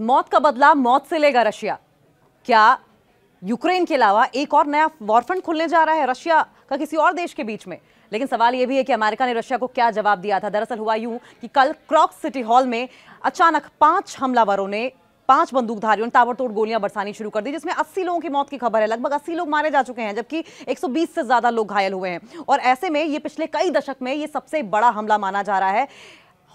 मौत का बदला मौत से लेगा रशिया क्या यूक्रेन के अलावा एक और नया वॉरफ्रंट खुलने जा रहा है रशिया का किसी और देश के बीच में लेकिन सवाल यह भी है कि अमेरिका ने रशिया को क्या जवाब दिया था दरअसल हुआ यूं कि कल क्रॉक सिटी हॉल में अचानक पांच हमलावरों ने पांच बंदूकधारियों ने ताबड़तोड़ गोलियां बरसानी शुरू कर दी जिसमें 80 लोगों की मौत की खबर है लगभग 80 लोग मारे जा चुके हैं जबकि 120 से ज्यादा लोग घायल हुए हैं और ऐसे में ये पिछले कई दशक में ये सबसे बड़ा हमला माना जा रहा है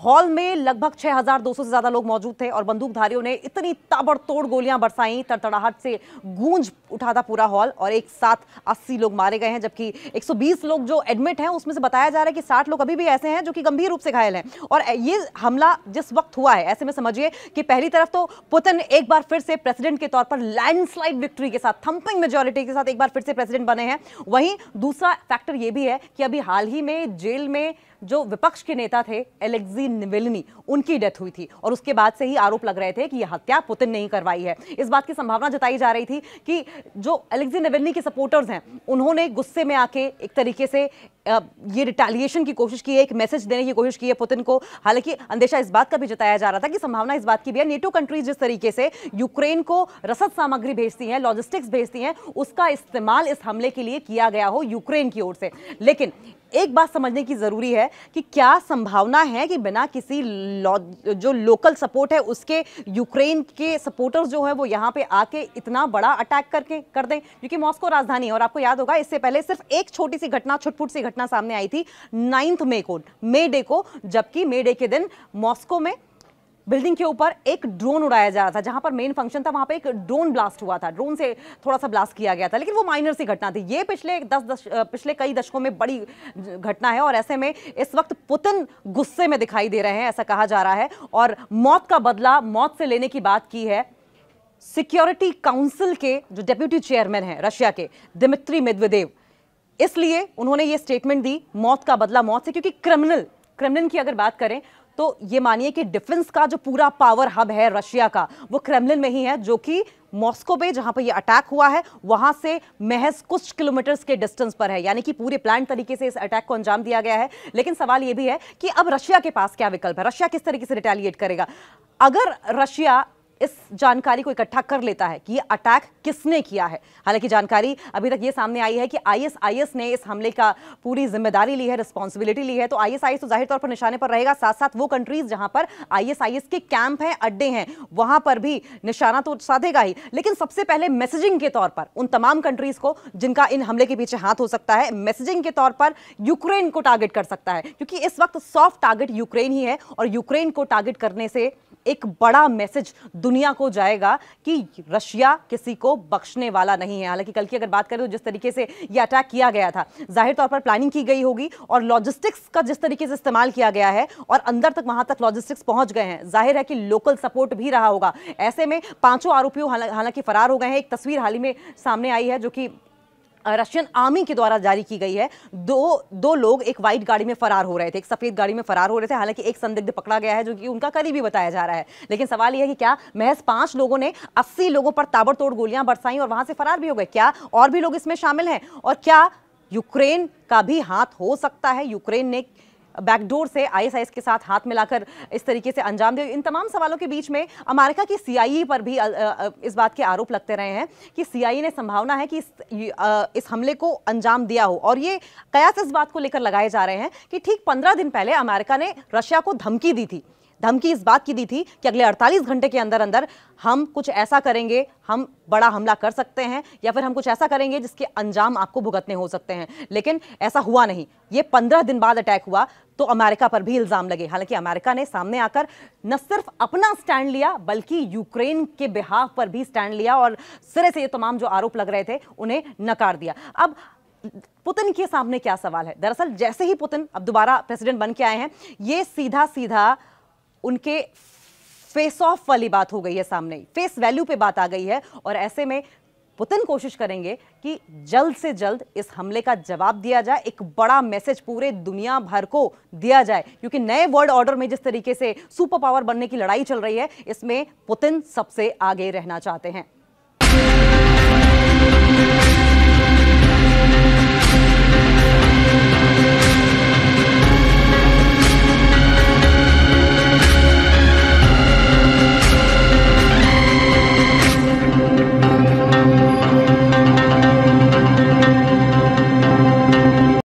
हॉल में लगभग 6,200 से ज्यादा लोग मौजूद थे और बंदूकधारियों ने इतनी ताबड़तोड़ गोलियां बरसाई तड़तड़ाहट से गूंज उठा था पूरा हॉल और एक साथ 80 लोग मारे गए हैं जबकि 120 लोग जो एडमिट हैं उसमें से बताया जा रहा है कि 60 लोग अभी भी ऐसे हैं जो कि गंभीर रूप से घायल हैं और ये हमला जिस वक्त हुआ है ऐसे में समझिए कि पहली तरफ तो पुतिन एक बार फिर से प्रेसिडेंट के तौर पर लैंडस्लाइड विक्ट्री के साथ थम्पिंग मेजोरिटी के साथ एक बार फिर से प्रेसिडेंट बने हैं वहीं दूसरा फैक्टर ये भी है कि अभी हाल ही में जेल में जो विपक्ष के नेता थे एलेक्जी निवेलनी उनकी डेथ हुई थी और उसके बाद से ही आरोप लग रहे थे कि यह हत्या पुतिन ने ही करवाई है इस बात की संभावना जताई जा रही थी कि जो एलेक्जी निवेलनी के सपोर्टर्स हैं उन्होंने गुस्से में आके एक तरीके से ये रिटेलिएशन की कोशिश की है एक मैसेज देने की कोशिश की है पुतिन को हालांकि अंदेशा इस बात का भी जताया जा रहा था कि संभावना इस बात की भी है नेटो कंट्रीज जिस तरीके से यूक्रेन को रसद सामग्री भेजती हैं लॉजिस्टिक्स भेजती हैं उसका इस्तेमाल इस हमले के लिए किया गया हो यूक्रेन की ओर से लेकिन एक बात समझने की ज़रूरी है कि क्या संभावना है कि बिना किसी जो लोकल सपोर्ट है उसके यूक्रेन के सपोर्टर्स जो है वो यहाँ पे आके इतना बड़ा अटैक करके कर दें क्योंकि मॉस्को राजधानी है और आपको याद होगा इससे पहले सिर्फ एक छोटी सी घटना छुटपुट सी घटना घटना सामने आई थी नाइन्थ मे को मे डे को जबकि मे डे के दिन मॉस्को में बिल्डिंग के ऊपर एक ड्रोन उड़ाया जा रहा था जहां पर मेन फंक्शन था वहां पर एक ड्रोन ब्लास्ट हुआ था ड्रोन से थोड़ा सा ब्लास्ट किया गया था लेकिन वो माइनर सी घटना थी ये पिछले दस दश पिछले कई दशकों में बड़ी घटना है और ऐसे में इस वक्त पुतिन गुस्से में दिखाई दे रहे हैं ऐसा कहा जा रहा है और मौत का बदला मौत से लेने की बात की है सिक्योरिटी काउंसिल के जो डेप्यूटी चेयरमैन हैं रशिया के दिमित्री मेदवेदेव इसलिए उन्होंने ये स्टेटमेंट दी मौत का बदला मौत से क्योंकि क्रिमिनल क्रिमिनल की अगर बात करें तो ये मानिए कि डिफेंस का जो पूरा पावर हब है रशिया का वो क्रेमलिन में ही है जो कि मॉस्को पे जहां पर ये अटैक हुआ है वहां से महज कुछ किलोमीटर्स के डिस्टेंस पर है यानी कि पूरे प्लान तरीके से इस अटैक को अंजाम दिया गया है लेकिन सवाल ये भी है कि अब रशिया के पास क्या विकल्प है रशिया किस तरीके से रिटेलिएट करेगा अगर रशिया इस जानकारी को इकट्ठा कर लेता है कि ये अटैक किसने किया है हालांकि जानकारी अभी तक ये सामने आई है कि आईएसआईएस ने इस हमले का पूरी जिम्मेदारी ली है रिस्पॉन्सिबिलिटी ली है तो आईएसआईएस तो जाहिर तौर पर निशाने पर रहेगा साथ साथ वो कंट्रीज जहां पर आईएसआईएस के कैंप हैं अड्डे हैं वहां पर भी निशाना तो साधेगा ही लेकिन सबसे पहले मैसेजिंग के तौर पर उन तमाम कंट्रीज को जिनका इन हमले के पीछे हाथ हो सकता है मैसेजिंग के तौर पर यूक्रेन को टारगेट कर सकता है क्योंकि इस वक्त सॉफ्ट टारगेट यूक्रेन ही है और यूक्रेन को टारगेट करने से एक बड़ा मैसेज दुनिया को जाएगा कि रशिया किसी को बख्शने वाला नहीं है हालांकि कल की अगर बात करें तो जिस तरीके से यह अटैक किया गया था जाहिर तौर पर प्लानिंग की गई होगी और लॉजिस्टिक्स का जिस तरीके से इस्तेमाल किया गया है और अंदर तक वहां तक लॉजिस्टिक्स पहुंच गए हैं जाहिर है कि लोकल सपोर्ट भी रहा होगा ऐसे में पांचों आरोपियों हालांकि फरार हो गए हैं एक तस्वीर हाल ही में सामने आई है जो कि रशियन आर्मी के द्वारा जारी की गई है दो दो लोग एक व्हाइट गाड़ी में फरार हो रहे थे एक सफ़ेद गाड़ी में फरार हो रहे थे हालांकि एक संदिग्ध पकड़ा गया है जो कि उनका करीबी बताया जा रहा है लेकिन सवाल यह है कि क्या महज पांच लोगों ने अस्सी लोगों पर ताबड़तोड़ गोलियां बरसाई और वहां से फरार भी हो गए क्या और भी लोग इसमें शामिल हैं और क्या यूक्रेन का भी हाथ हो सकता है यूक्रेन ने बैकडोर से आईएसआईएस के साथ हाथ मिलाकर इस तरीके से अंजाम दिया इन तमाम सवालों के बीच में अमेरिका की सीआईए e पर भी इस बात के आरोप लगते रहे हैं कि सीआईए e ने संभावना है कि इस, इस हमले को अंजाम दिया हो और ये कयास इस बात को लेकर लगाए जा रहे हैं कि ठीक पंद्रह दिन पहले अमेरिका ने रशिया को धमकी दी थी धमकी इस बात की दी थी कि अगले 48 घंटे के अंदर अंदर हम कुछ ऐसा करेंगे हम बड़ा हमला कर सकते हैं या फिर हम कुछ ऐसा करेंगे जिसके अंजाम आपको भुगतने हो सकते हैं लेकिन ऐसा हुआ नहीं ये पंद्रह दिन बाद अटैक हुआ तो अमेरिका पर भी इल्ज़ाम लगे हालांकि अमेरिका ने सामने आकर न सिर्फ अपना स्टैंड लिया बल्कि यूक्रेन के बिहाफ पर भी स्टैंड लिया और सिरे से ये तमाम जो आरोप लग रहे थे उन्हें नकार दिया अब पुतिन के सामने क्या सवाल है दरअसल जैसे ही पुतिन अब दोबारा प्रेसिडेंट बन के आए हैं ये सीधा सीधा उनके फेस ऑफ वाली बात हो गई है सामने फेस वैल्यू पे बात आ गई है और ऐसे में पुतिन कोशिश करेंगे कि जल्द से जल्द इस हमले का जवाब दिया जाए एक बड़ा मैसेज पूरे दुनिया भर को दिया जाए क्योंकि नए वर्ल्ड ऑर्डर में जिस तरीके से सुपर पावर बनने की लड़ाई चल रही है इसमें पुतिन सबसे आगे रहना चाहते हैं